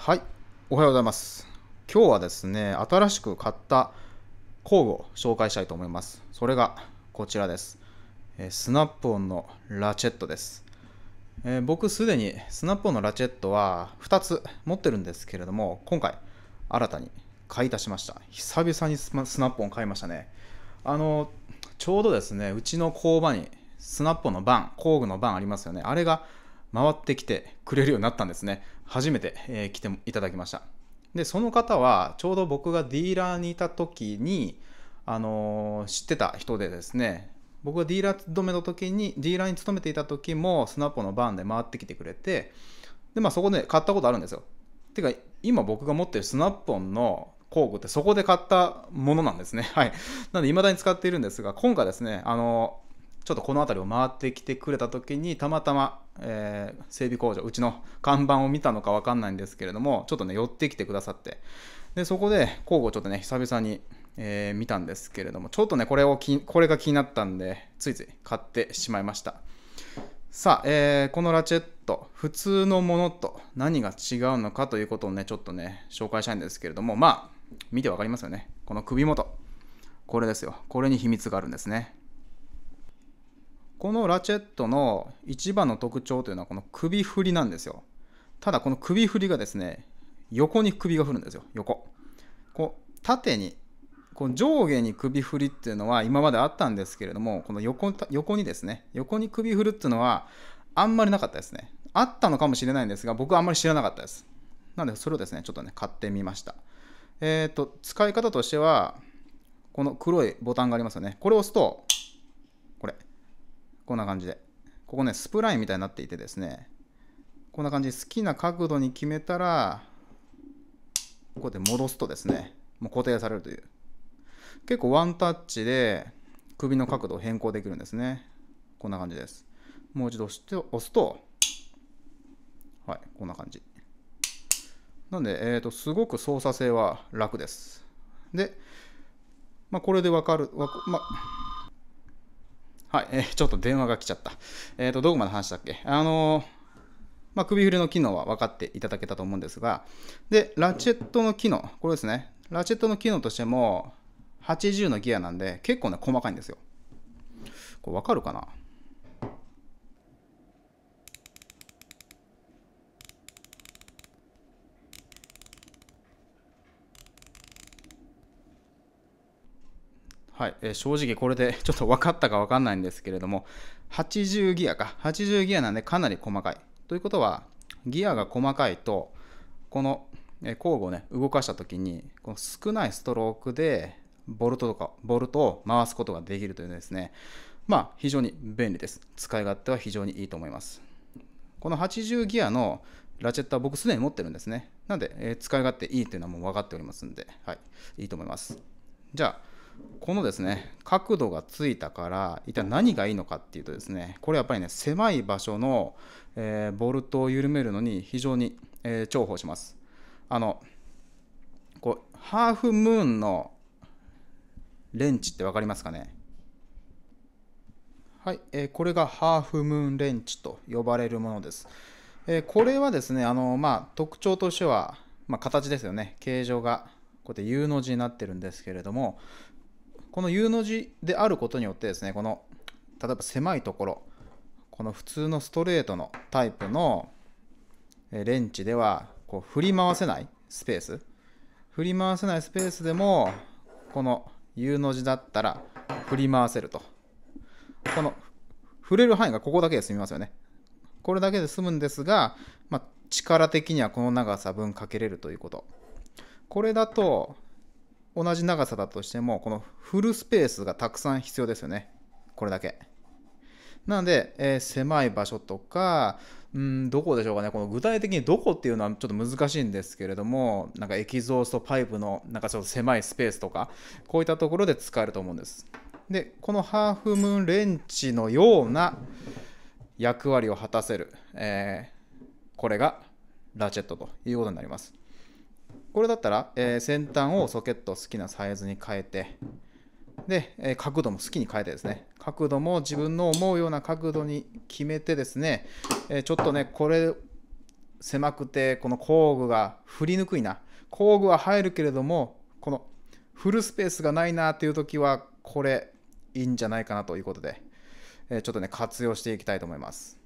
はいおはようございます今日はですね新しく買った工具を紹介したいと思いますそれがこちらですスナップオンのラチェットです、えー、僕すでにスナップオンのラチェットは2つ持ってるんですけれども今回新たに買い足しました久々にスナップオン買いましたねあのちょうどですねうちの工場にスナップオンのバン工具のバンありますよねあれが回ってきてくれるようになったんですね。初めて、えー、来ていただきました。で、その方はちょうど僕がディーラーにいた時に、あのー、知ってた人でですね、僕がディーラー勤めの時に、ディーラーに勤めていた時もスナップのバーンで回ってきてくれて、で、まあそこで買ったことあるんですよ。てか、今僕が持ってるスナップオンの工具ってそこで買ったものなんですね。はい。なので、未だに使っているんですが、今回ですね、あのちょっとこの辺りを回ってきてくれた時に、たまたまえー、整備工場うちの看板を見たのか分かんないんですけれどもちょっとね寄ってきてくださってでそこで工具をちょっとね久々に、えー、見たんですけれどもちょっとねこれをきこれが気になったんでついつい買ってしまいましたさあ、えー、このラチェット普通のものと何が違うのかということをねちょっとね紹介したいんですけれどもまあ見て分かりますよねこの首元これですよこれに秘密があるんですねこのラチェットの一番の特徴というのはこの首振りなんですよ。ただこの首振りがですね、横に首が振るんですよ、横。こう縦に、こう上下に首振りっていうのは今まであったんですけれども、この横横にですね、横に首振るっていうのはあんまりなかったですね。あったのかもしれないんですが、僕はあんまり知らなかったです。なのでそれをですね、ちょっとね、買ってみました。えっ、ー、と、使い方としては、この黒いボタンがありますよね。これを押すと、こんな感じで。ここね、スプラインみたいになっていてですね、こんな感じで好きな角度に決めたら、ここで戻すとですね、もう固定されるという。結構ワンタッチで首の角度を変更できるんですね。こんな感じです。もう一度押して押すと、はい、こんな感じ。なんで、えーと、すごく操作性は楽です。で、まあ、これでわかる、わまあはい、えー、ちょっと電話が来ちゃった。えっ、ー、と、どこまで話したっけあのまあ、首振りの機能は分かっていただけたと思うんですが、で、ラチェットの機能、これですね。ラチェットの機能としても、80のギアなんで、結構ね、細かいんですよ。これ分かるかなはい、えー、正直これで ちょっと分かったか分かんないんですけれども、80ギアか、80ギアなんでかなり細かい。ということは、ギアが細かいと、この、えー、工具をね、動かした時に、この少ないストロークで、ボルトとか、ボルトを回すことができるというですね、まあ、非常に便利です。使い勝手は非常にいいと思います。この80ギアのラチェットは僕すでに持ってるんですね。なので、えー、使い勝手いいというのはもう分かっておりますんで、はい、いいと思います。じゃあ、このですね角度がついたから一体何がいいのかっていうとですねこれやっぱりね狭い場所の、えー、ボルトを緩めるのに非常に、えー、重宝しますあのこうハーフムーンのレンチって分かりますかねはい、えー、これがハーフムーンレンチと呼ばれるものです、えー、これはですねあの、まあ、特徴としては、まあ、形ですよね形状がこうやって U の字になってるんですけれどもこの U の字であることによってですね、この、例えば狭いところ、この普通のストレートのタイプのレンチでは、こう振り回せないスペース、振り回せないスペースでも、この U の字だったら振り回せると。この触れる範囲がここだけで済みますよね。これだけで済むんですが、まあ、力的にはこの長さ分かけれるということ。これだと、同じ長さだとしても、このフルスペースがたくさん必要ですよね。これだけ。なので、えー、狭い場所とか、うん、どこでしょうかね、この具体的にどこっていうのはちょっと難しいんですけれども、なんか液ゾーストパイプのなんかちょっと狭いスペースとか、こういったところで使えると思うんです。で、このハーフムーンレンチのような役割を果たせる、えー、これがラチェットということになります。これだったら、えー、先端をソケット好きなサイズに変えて、で、えー、角度も好きに変えてですね、角度も自分の思うような角度に決めてですね、えー、ちょっとね、これ狭くて、この工具が振りにくいな。工具は入るけれども、このフルスペースがないなという時は、これいいんじゃないかなということで、えちょっとね、活用していきたいと思います。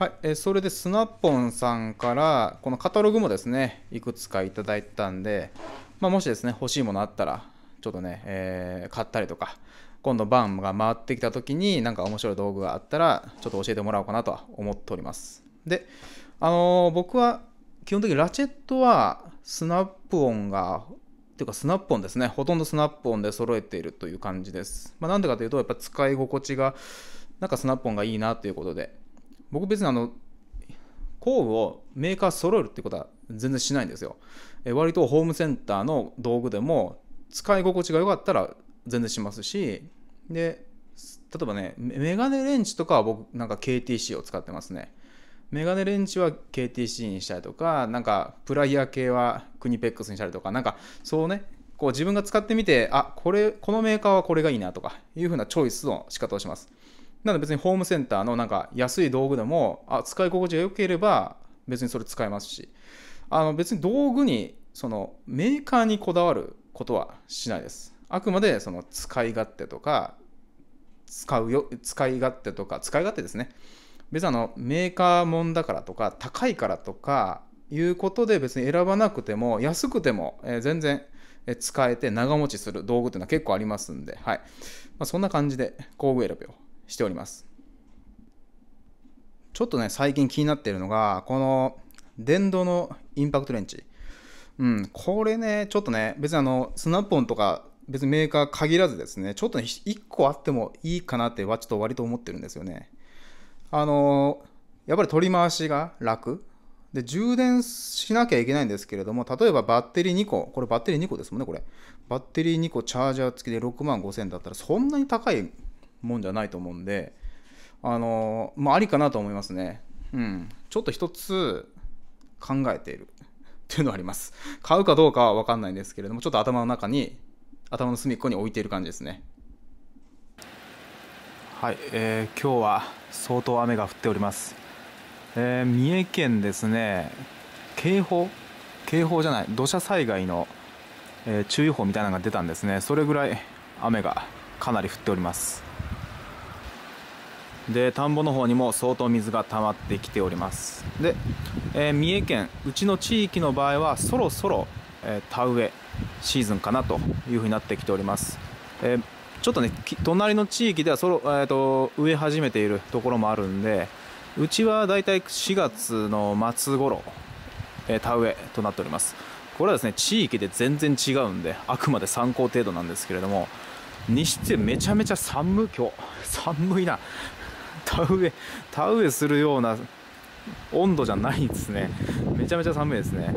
はい、えそれでスナッポンさんからこのカタログもですねいくつかいただいたんで、まあ、もしですね欲しいものあったらちょっとね、えー、買ったりとか今度バンが回ってきた時に何か面白い道具があったらちょっと教えてもらおうかなとは思っておりますであのー、僕は基本的にラチェットはスナップ音がていうかスナップ音ですねほとんどスナップ音で揃えているという感じです、まあ、なんでかというとやっぱ使い心地がなんかスナップ音がいいなということで僕別にあの工具をメーカー揃えるってことは全然しないんですよ、え割とホームセンターの道具でも使い心地が良かったら全然しますしで例えばねメガネレンチとかは僕なんか KTC を使ってますねメガネレンチは KTC にしたりとかなんかプライヤー系はクニペックスにしたりとかなんかそうねこう自分が使ってみてあこれこのメーカーはこれがいいなとかいうふうなチョイスの仕方をしますなので別にホームセンターのなんか安い道具でもあ使い心地が良ければ別にそれ使えますしあの別に道具にそのメーカーにこだわることはしないです。あくまでその使い勝手とか使うよ使い勝手とか使い勝手ですね。別にあのメーカーもんだからとか高いからとかいうことで別に選ばなくても安くても、え全然使えて長持ちする道具っていうのは結構ありますんで、はいまあ、そんな感じで工具選びをしております。ちょっとね、最近気になっているのが、この電動のインパクトレンチ。うん、これね、ちょっとね、別にあの、スナップオンとか、別にメーカー限らずですね、ちょっとね、1個あってもいいかなってはちょっと割と思ってるんですよね。あの、やっぱり取り回しが楽。で、充電しなきゃいけないんですけれども、例えばバッテリー2個、これバッテリー2個ですもんね、これ。バッテリー2個、チャージャー付きで6万5000だったら、そんなに高いもんじゃないと思うんで、あのまあ、ありかなと思いますね。うん。ちょっと一つ考えているっていうのはあります。買うかどうかは分かんないんですけれども、ちょっと頭の中に、頭の隅っこに置いている感じですね。はい、えー、今日は相当雨が降っております。えー、三重県ですね、警報警報じゃない、土砂災害の、えー、注意報みたいなのが出たんですね。それぐらい雨がかなり降っております。で田んぼの方にも相当水が溜まってきておりますで、えー、三重県うちの地域の場合はそろそろ、えー、田植えシーズンかなというふうになってきております、えー、ちょっとね隣の地域ではそろ、えーと、植え始めているところもあるんでうちはだいたい4月の末頃、え田植えとなっておりますこれはですね地域で全然違うんであくまで参考程度なんですけれどもにしてめちゃめちゃ寒今日寒いな田植え田植えするような温度じゃないですねめちゃめちゃ寒いですね、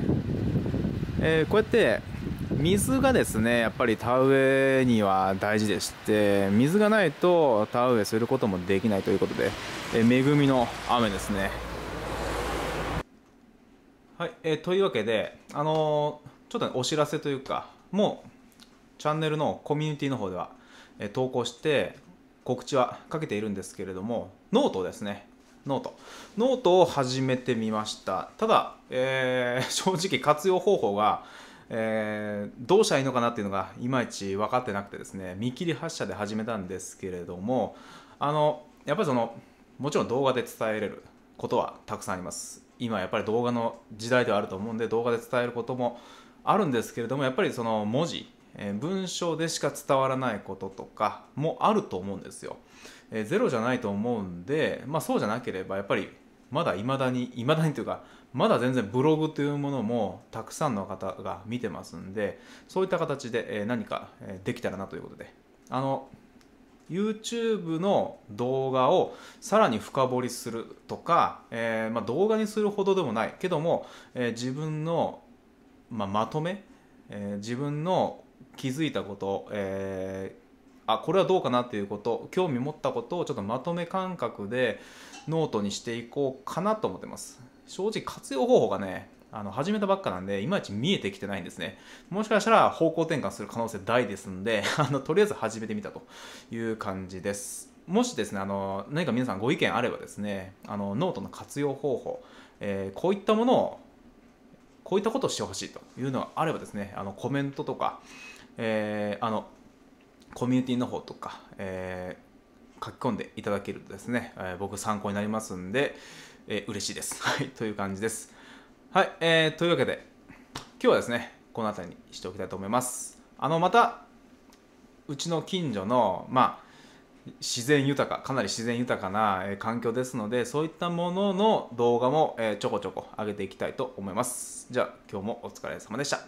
えー、こうやって水がですねやっぱり田植えには大事でして水がないと田植えすることもできないということで、えー、恵みの雨ですねはい、えー、というわけであのー、ちょっと、ね、お知らせというかもうチャンネルのコミュニティの方では、え投稿して告知はかけているんですけれども、ノートですね。ノート。ノートを始めてみました。ただ、えー、正直活用方法が、えー、どうしたらいいのかなっていうのがいまいち分かってなくてですね、見切り発車で始めたんですけれども、あの、やっぱりその、もちろん動画で伝えれることはたくさんあります。今やっぱり動画の時代ではあると思うんで、動画で伝えることもあるんですけれども、やっぱりその文字、え文章でしか伝わらないこととかもあると思うんですよ。えゼロじゃないと思うんで、まあ、そうじゃなければやっぱりまだ未だに未だにというかまだ全然ブログというものもたくさんの方が見てますんでそういった形で何かできたらなということであの YouTube の動画をさらに深掘りするとか、えー、まあ、動画にするほどでもないけども、えー、自分の、まあ、まとめ、えー、自分の気づいたこと、えー、あこれはどうかなっていうこと興味持ったことをちょっとまとめ感覚でノートにしていこうかなと思ってます正直活用方法がねあの始めたばっかなんでいまいち見えてきてないんですねもしかしたら方向転換する可能性大ですんで あのとりあえず始めてみたという感じですもしですねあの何か皆さんご意見あればですねあのノートの活用方法、えー、こういったものをこういったことをしてほしいというのがあればですねあのコメントとかえー、あのコミュニティの方とか、えー、書き込んでいただけるとですね、えー、僕参考になりますんで、えー、嬉しいです。はい、という感じです。はい、えー、というわけで、今日はですね、この辺りにしておきたいと思います。あの、また、うちの近所の、まあ、自然豊か、かなり自然豊かな、え環境ですので、そういったものの動画も、えちょこちょこ上げていきたいと思います。じゃあ、今日もお疲れ様でした。